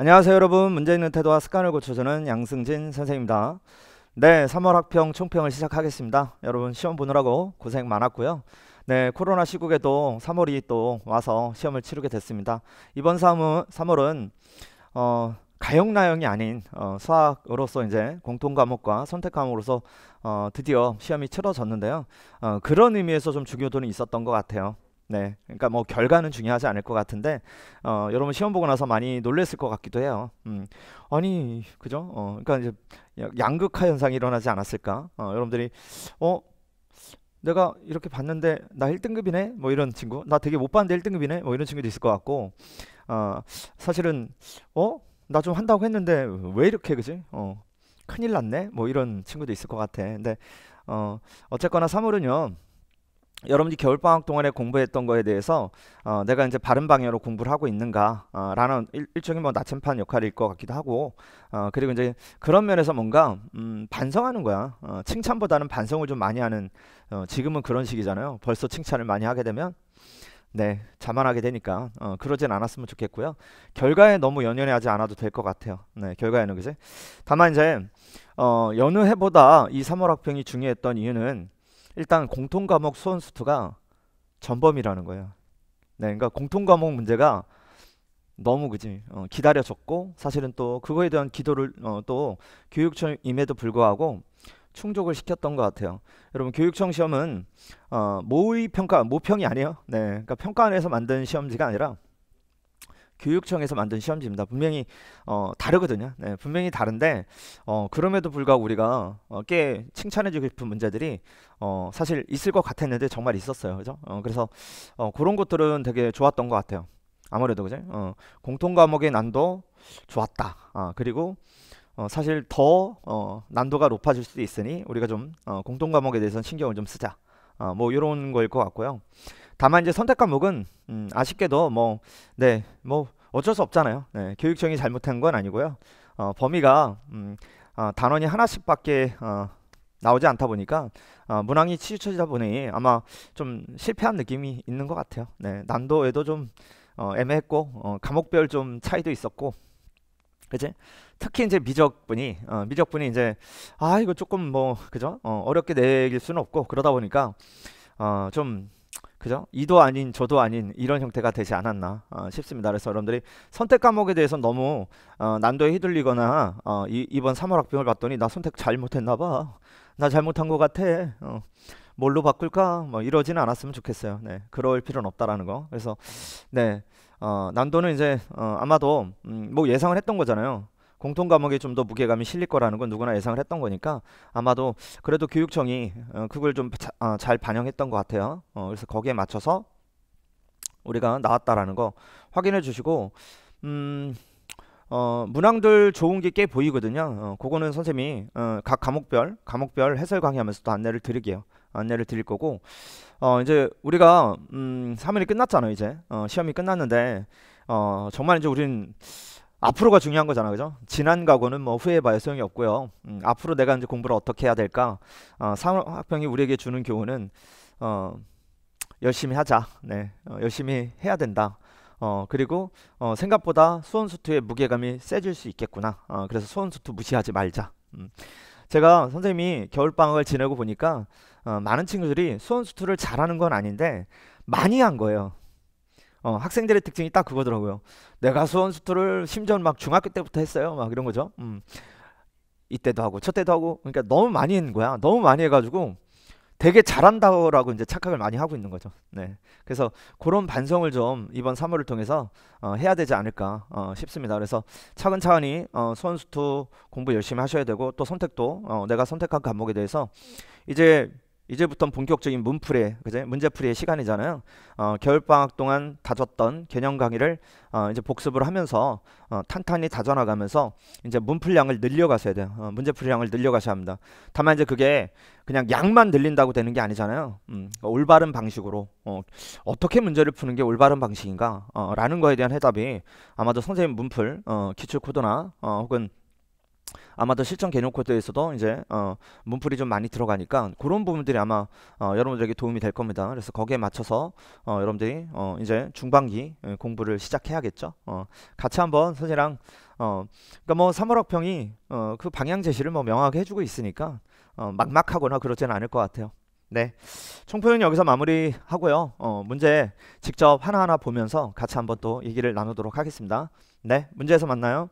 안녕하세요 여러분 문제 있는 태도와 습관을 고쳐주는 양승진 선생입니다 네 3월 학평 총평을 시작하겠습니다 여러분 시험 보느라고 고생 많았고요 네 코로나 시국에도 3월이 또 와서 시험을 치르게 됐습니다 이번 3월, 은 어, 가형나형이 아닌 어, 수학으로서 이제 공통 과목과 선택 과목으로서 어, 드디어 시험이 치러졌는데요 어, 그런 의미에서 좀 중요도는 있었던 것 같아요 네, 그러니까 뭐 결과는 중요하지 않을 것 같은데 어, 여러분 시험 보고 나서 많이 놀랬을 것 같기도 해요. 음, 아니 그죠? 어, 그러니까 이제 양극화 현상이 일어나지 않았을까? 어, 여러분들이 어 내가 이렇게 봤는데 나 1등급이네 뭐 이런 친구, 나 되게 못 봤는데 1등급이네 뭐 이런 친구도 있을 것 같고, 어, 사실은 어나 좀 한다고 했는데 왜 이렇게 그지? 어, 큰일 났네 뭐 이런 친구도 있을 것 같아. 근데 어 어쨌거나 3월은요. 여러분이 들 겨울방학 동안에 공부했던 거에 대해서 어, 내가 이제 바른 방향으로 공부를 하고 있는가라는 어, 일, 일종의 뭐 나침판 역할일 것 같기도 하고 어, 그리고 이제 그런 면에서 뭔가 음, 반성하는 거야 어, 칭찬보다는 반성을 좀 많이 하는 어, 지금은 그런 시기잖아요 벌써 칭찬을 많이 하게 되면 네 자만하게 되니까 어, 그러진 않았으면 좋겠고요 결과에 너무 연연해하지 않아도 될 것 같아요 네 결과에는 그제 다만 이제 어, 여느 해보다 이 3월 학평이 중요했던 이유는 일단 공통 과목 수원 수투가 전범이라는 거예요. 네, 그러니까 공통 과목 문제가 너무 그지 어, 기다려졌고 사실은 또 그거에 대한 기도를 어, 또 교육청임에도 불구하고 충족을 시켰던 것 같아요. 여러분 교육청 시험은 어, 모의 평가 모평이 아니에요. 네, 그러니까 평가 원에서 만든 시험지가 아니라 교육청에서 만든 시험지입니다. 분명히 어, 다르거든요. 네, 분명히 다른데 어, 그럼에도 불구하고 우리가 어, 꽤 칭찬해주고 싶은 문제들이 어, 사실 있을 것 같았는데 정말 있었어요. 그죠? 어, 그래서 어, 그런 것들은 되게 좋았던 것 같아요. 아무래도 그죠? 어, 공통 과목의 난도 좋았다. 아, 그리고 어, 사실 더 어, 난도가 높아질 수도 있으니 우리가 좀 어, 공통 과목에 대해서 신경을 좀 쓰자. 어, 뭐 이런 거일 것 같고요. 다만 이제 선택 과목은 음, 아쉽게도 뭐네뭐 네, 뭐 어쩔 수 없잖아요. 네, 교육청이 잘못한 건 아니고요. 어, 범위가 음, 어, 단원이 하나씩밖에 어, 나오지 않다 보니까 어, 문항이 치우쳐지다 보니 아마 좀 실패한 느낌이 있는 것 같아요. 네, 난도에도 좀 어, 애매했고 어, 과목별 좀 차이도 있었고 그지? 특히 이제 미적분이 어, 미적분이 이제 아 이거 조금 뭐 그죠? 어, 어렵게 내길 수는 없고 그러다 보니까 어, 좀 그죠? 이도 아닌 저도 아닌 이런 형태가 되지 않았나 어, 싶습니다. 그래서 여러분들이 선택 과목에 대해서 너무 어, 난도에 휘둘리거나 어, 이, 번 3월 학평을 봤더니 나 선택 잘못했나 봐. 나 잘못한 것 같아. 어, 뭘로 바꿀까? 뭐 이러지는 않았으면 좋겠어요. 네, 그럴 필요는 없다라는 거. 그래서 네, 어, 난도는 이제 어, 아마도 음, 뭐 예상을 했던 거잖아요. 공통 과목이좀 더 무게감이 실릴 거라는 건 누구나 예상을 했던 거니까 아마도 그래도 교육청이 어, 그걸 좀잘 어, 반영했던 것 같아요. 어, 그래서 거기에 맞춰서 우리가 나왔다라는 거 확인해 주시고 음. 어, 문항들 좋은 게 꽤 보이거든요. 어, 그거는 선생님이 어, 각 과목별, 과목별 해설 강의하면서 도 안내를 드릴게요. 안내를 드릴 거고, 어, 이제 우리가, 음, 3일이 끝났잖아요, 이제. 어, 시험이 끝났는데, 어, 정말 이제 우리는 앞으로가 중요한 거잖아, 그죠? 지난 과거는 뭐 후회해봐야 소용이 없고요. 음, 앞으로 내가 이제 공부를 어떻게 해야 될까? 어, 상학병이 우리에게 주는 교훈은 어, 열심히 하자. 네, 어, 열심히 해야 된다. 어, 그리고 어, 생각보다 수원수투의 무게감이 세질 수 있겠구나. 어, 그래서 수원수투 무시하지 말자. 음. 제가 선생님이 겨울방학을 지내고 보니까 어, 많은 친구들이 수원수투를 잘하는 건 아닌데 많이 한 거예요. 어, 학생들의 특징이 딱 그거더라고요. 내가 수원 수투를 심지어 막 중학교 때부터 했어요. 막 이런 거죠. 음. 이때도 하고 첫때도 하고 그러니까 너무 많이 했는 거야. 너무 많이 해가지고 되게 잘한다라고 이제 착각을 많이 하고 있는 거죠. 네. 그래서 그런 반성을 좀 이번 3월을 통해서 어, 해야 되지 않을까 어, 싶습니다. 그래서 차근차근히 어, 수원수투 공부 열심히 하셔야 되고 또 선택도 어, 내가 선택한 과목에 대해서 이제 이제부터는 본격적인 문풀이, 그제 문제풀이의 시간이잖아요. 어, 겨울 방학 동안 다졌던 개념 강의를 어, 이제 복습을 하면서 어, 탄탄히 다져나가면서 이제 문풀량을 늘려가셔야 돼요. 어, 문제풀이량을 늘려가셔야 합니다. 다만 이제 그게 그냥 양만 늘린다고 되는 게 아니잖아요. 음, 그러니까 올바른 방식으로 어, 어떻게 문제를 푸는 게 올바른 방식인가? 어, 라는 거에 대한 해답이 아마도 선생님 문풀 어, 기출 코드나 어, 혹은 아마도 실전 개념 코드에서도 이제 어, 문풀이 좀 많이 들어가니까 그런 부분들이 아마 어, 여러분들에게 도움이 될 겁니다. 그래서 거기에 맞춰서 어, 여러분들이 어, 이제 중반기 예, 공부를 시작해야겠죠. 어, 같이 한번 선생이랑 어, 그러니까 뭐 3월 학평이 어, 그 방향 제시를 뭐명확히 해주고 있으니까 어, 막막하거나 그러지는 않을 것 같아요. 네, 총표는 여기서 마무리하고요. 어, 문제 직접 하나하나 보면서 같이 한번 또 얘기를 나누도록 하겠습니다. 네, 문제에서 만나요.